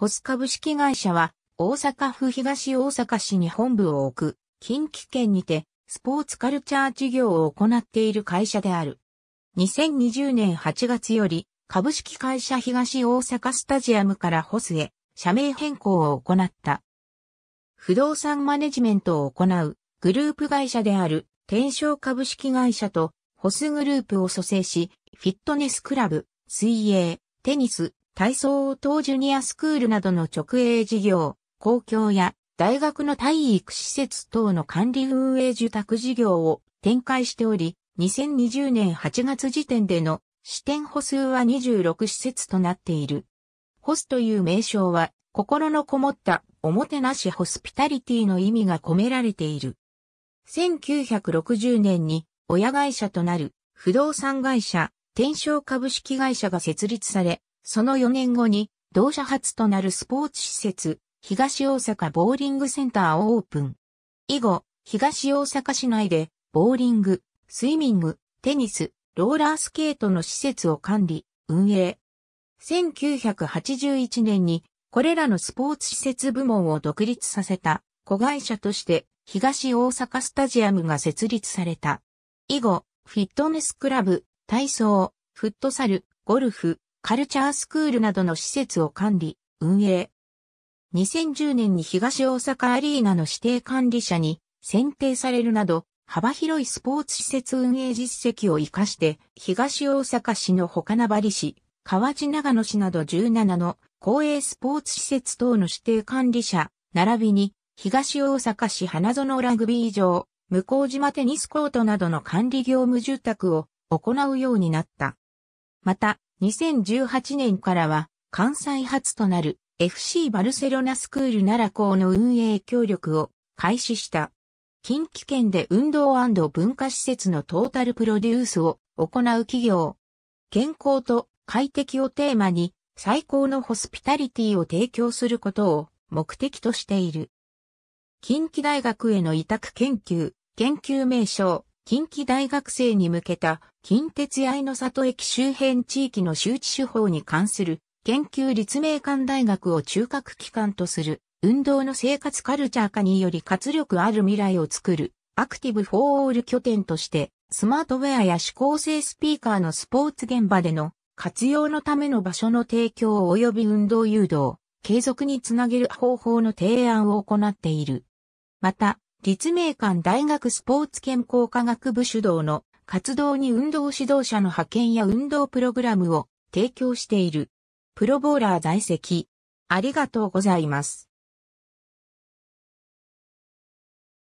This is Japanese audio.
ホス株式会社は、大阪府東大阪市に本部を置く、近畿圏にて、スポーツカルチャー事業を行っている会社である。2020年8月より、株式会社東大阪スタジアムからホスへ、社名変更を行った。不動産マネジメントを行う、グループ会社である、天正株式会社と、ホスグループを蘇生し、フィットネスクラブ、水泳、テニス、体操を答ジュニアスクールなどの直営事業、公共や大学の体育施設等の管理運営受託事業を展開しており、2020年8月時点での支店補数は26施設となっている。ホスという名称は、心のこもったおもてなしホスピタリティの意味が込められている。1960年に親会社となる不動産会社、天正株式会社が設立され、その4年後に、同社初となるスポーツ施設、東大阪ボーリングセンターをオープン。以後、東大阪市内で、ボーリング、スイミング、テニス、ローラースケートの施設を管理、運営。1981年に、これらのスポーツ施設部門を独立させた、子会社として、東大阪スタジアムが設立された。以後、フィットネスクラブ、体操、フットサル、ゴルフ、カルチャースクールなどの施設を管理、運営。2010年に東大阪アリーナの指定管理者に選定されるなど、幅広いスポーツ施設運営実績を活かして、東大阪市の他名張市、河内長野市など17の公営スポーツ施設等の指定管理者、並びに、東大阪市花園ラグビー場、向島テニスコートなどの管理業務住宅を行うようになった。また、2018年からは関西初となる FC バルセロナスクール奈良校の運営協力を開始した。近畿圏で運動文化施設のトータルプロデュースを行う企業。健康と快適をテーマに最高のホスピタリティを提供することを目的としている。近畿大学への委託研究、研究名称、近畿大学生に向けた近鉄愛の里駅周辺地域の周知手法に関する研究立命館大学を中核機関とする運動の生活カルチャー化により活力ある未来を作るアクティブフォーオール拠点としてスマートウェアや指向性スピーカーのスポーツ現場での活用のための場所の提供及び運動誘導、継続につなげる方法の提案を行っている。また、立命館大学スポーツ健康科学部主導の活動に運動指導者の派遣や運動プログラムを提供している。プロボーラー在籍。ありがとうございます。